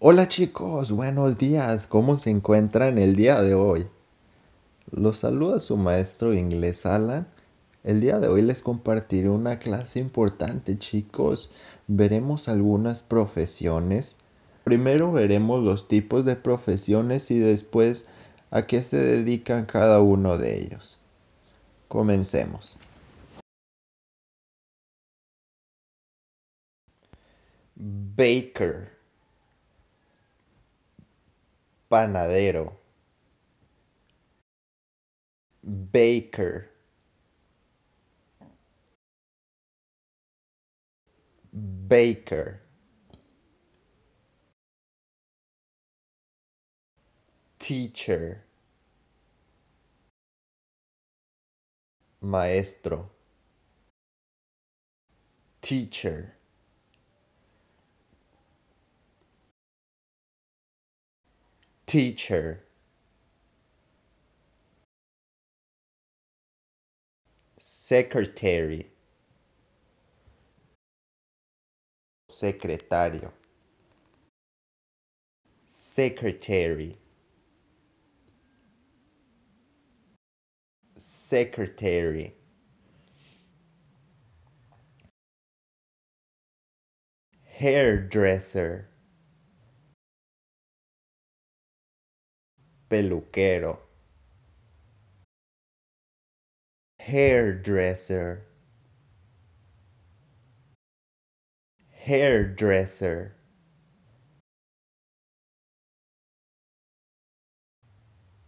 Hola chicos, buenos días, ¿cómo se encuentran el día de hoy? Los saluda su maestro inglés Alan. El día de hoy les compartiré una clase importante chicos. Veremos algunas profesiones. Primero veremos los tipos de profesiones y después a qué se dedican cada uno de ellos. Comencemos. Baker panadero, baker, baker, teacher, maestro, teacher. teacher secretary secretario secretary secretary hairdresser peluquero. Hairdresser. Hairdresser.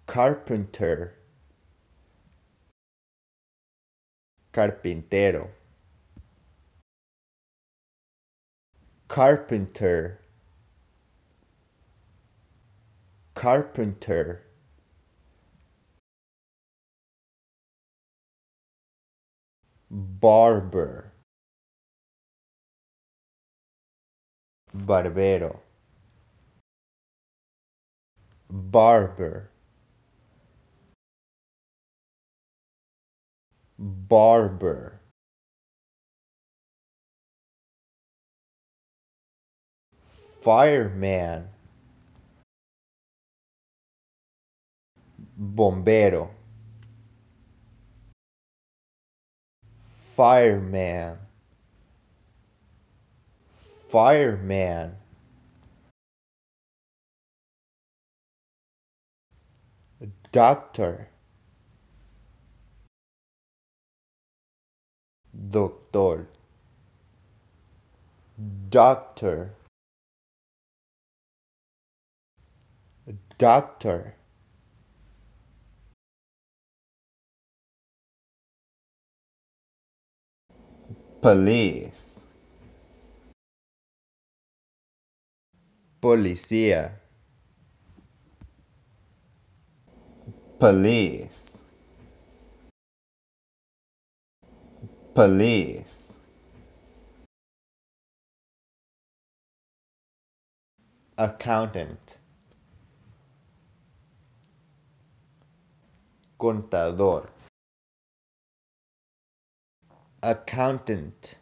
Carpenter. Carpintero. Carpenter. carpenter barber barbero barber barber fireman bombero fireman fireman doctor doctor doctor doctor police policía police police accountant contador accountant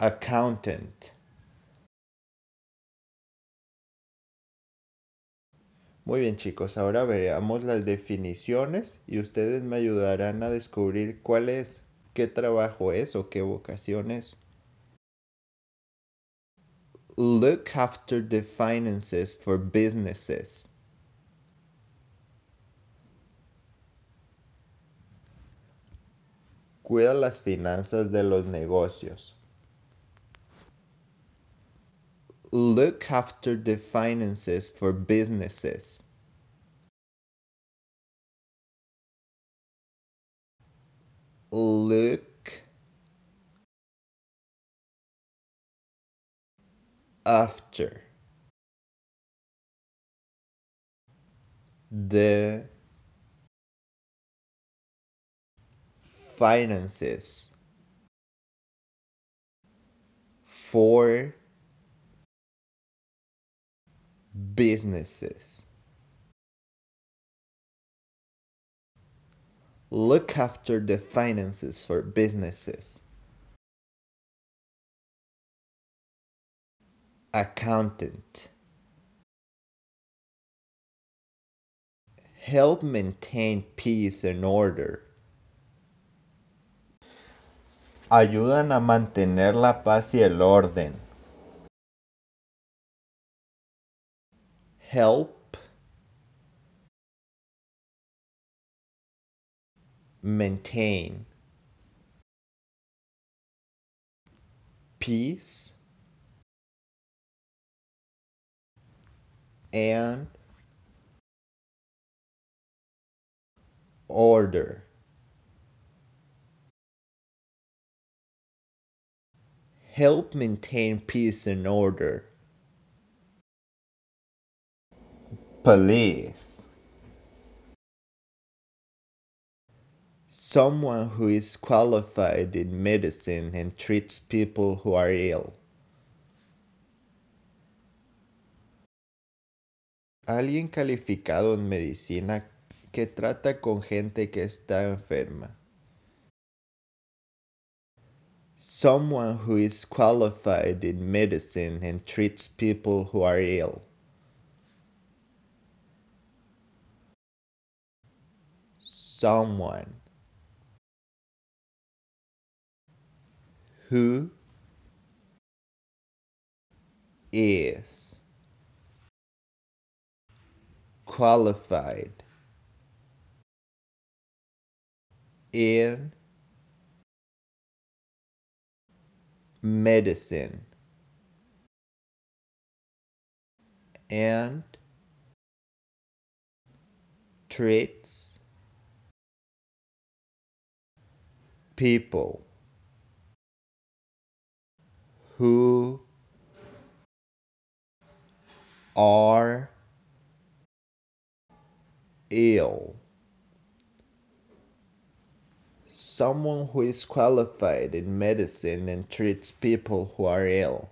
accountant Muy bien chicos, ahora veremos las definiciones y ustedes me ayudarán a descubrir cuál es, qué trabajo es o qué vocación es. Look after the finances for businesses. Cuida las finanzas de los negocios. Look after the finances for businesses. Look after the finances. Four businesses. Look after the finances for businesses. Accountant. Help maintain peace and order. ayudan a mantener la paz y el orden. Help. Maintain. Peace. And order. help maintain peace and order. Police. Someone who is qualified in medicine and treats people who are ill. Alguien calificado en medicina que trata con gente que está enferma someone who is qualified in medicine and treats people who are ill. Someone who is qualified in medicine and treats people who are ill someone who is qualified in medicine and treats people who are ill.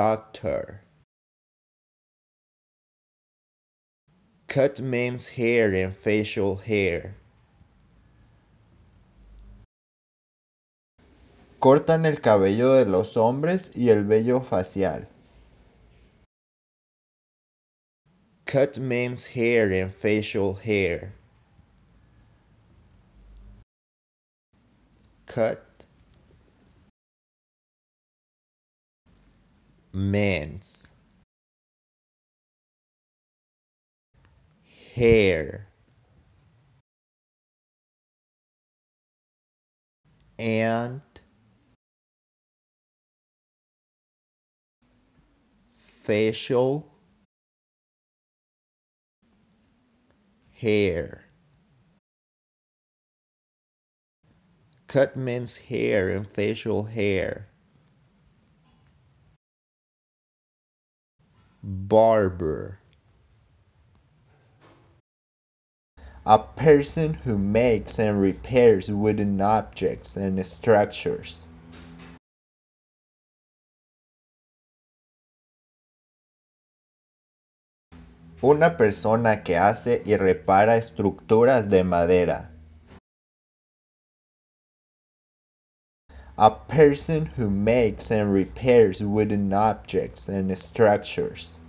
Doctor Cut men's hair and facial hair. Cortan el cabello de los hombres y el vello facial. Cut men's hair and facial hair. Cut men's hair and facial hair. Cut men's hair and facial hair. Barber. A person who makes and repairs wooden objects and structures. Una persona que hace y repara estructuras de madera. A person who makes and repairs wooden objects and structures.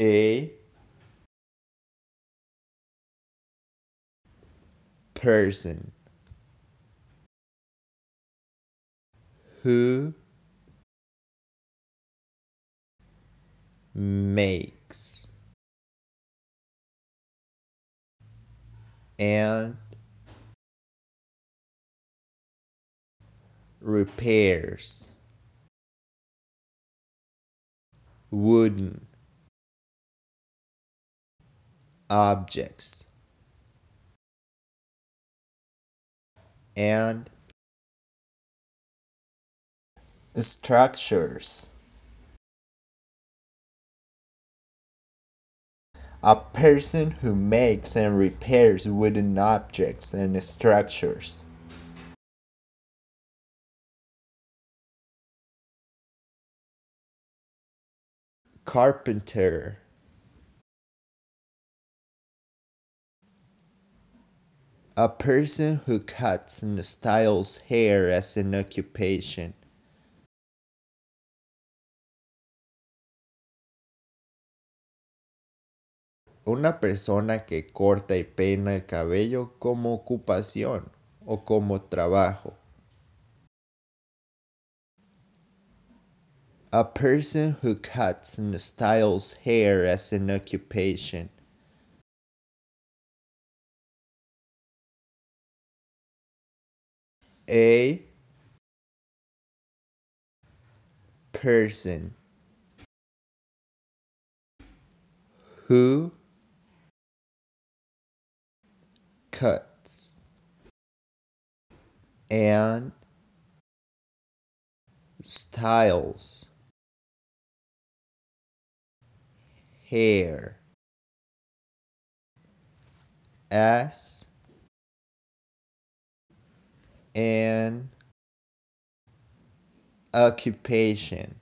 A person who makes and repairs wooden objects and structures. A person who makes and repairs wooden objects and structures. Carpenter. A person who cuts and styles hair as an occupation. una persona que corta y peina el cabello como ocupación o como trabajo. A person who cuts and styles hair as an occupation. A person who cuts and styles hair s and occupation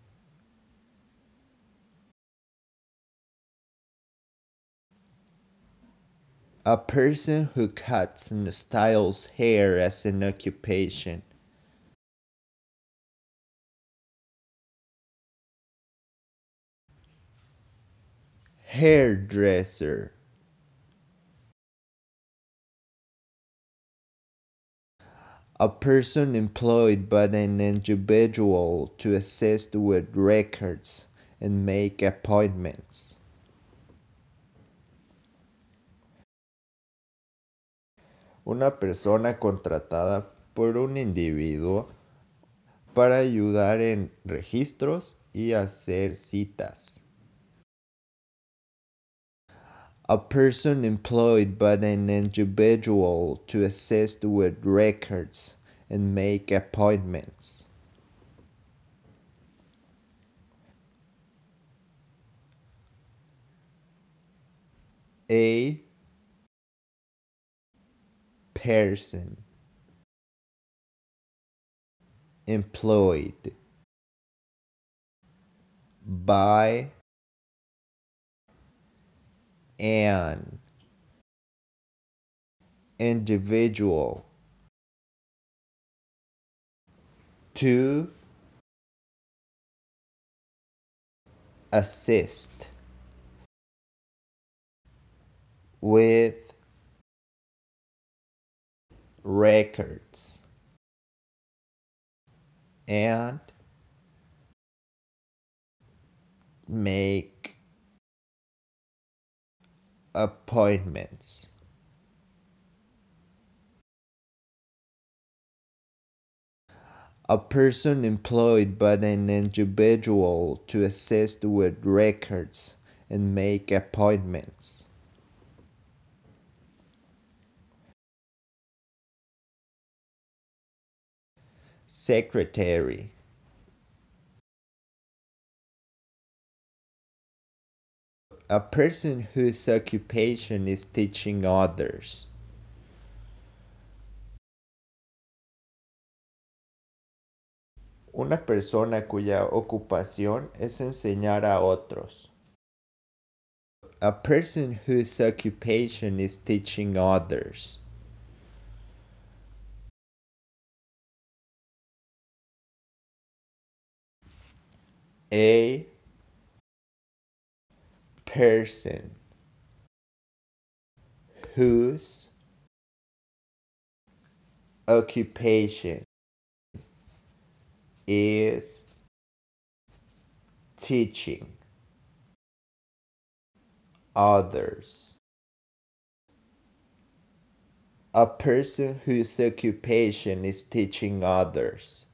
a person who cuts and styles hair as an occupation. Hairdresser A person employed by an individual to assist with records and make appointments. una persona contratada por un individuo para ayudar en registros y hacer citas. A person employed by an individual to assist with records and make appointments. A person employed by an individual to assist with records and make appointments. A person employed by an individual to assist with records and make appointments. secretary a person whose occupation is teaching others. Una persona cuya ocupación es enseñar a otros. A person whose occupation is teaching others. a person whose occupation is teaching others. A person whose occupation is teaching others.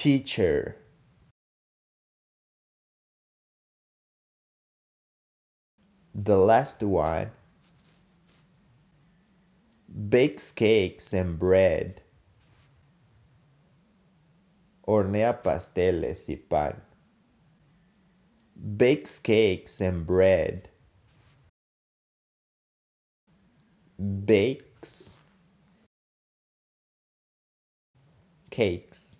teacher the last one bakes cakes and bread hornea pasteles y pan bakes cakes and bread bakes cakes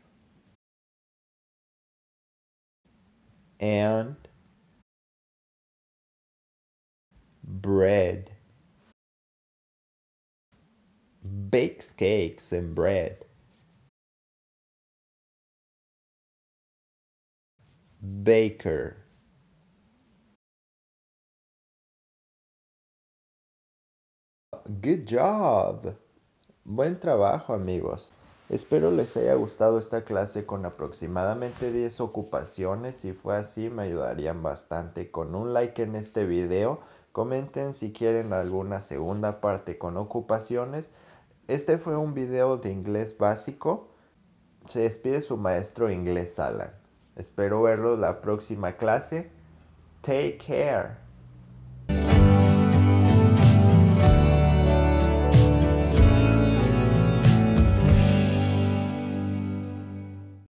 and bread bakes cakes and bread baker good job buen trabajo amigos Espero les haya gustado esta clase con aproximadamente 10 ocupaciones. Si fue así me ayudarían bastante con un like en este video. Comenten si quieren alguna segunda parte con ocupaciones. Este fue un video de inglés básico. Se despide su maestro inglés Alan. Espero verlos la próxima clase. Take care.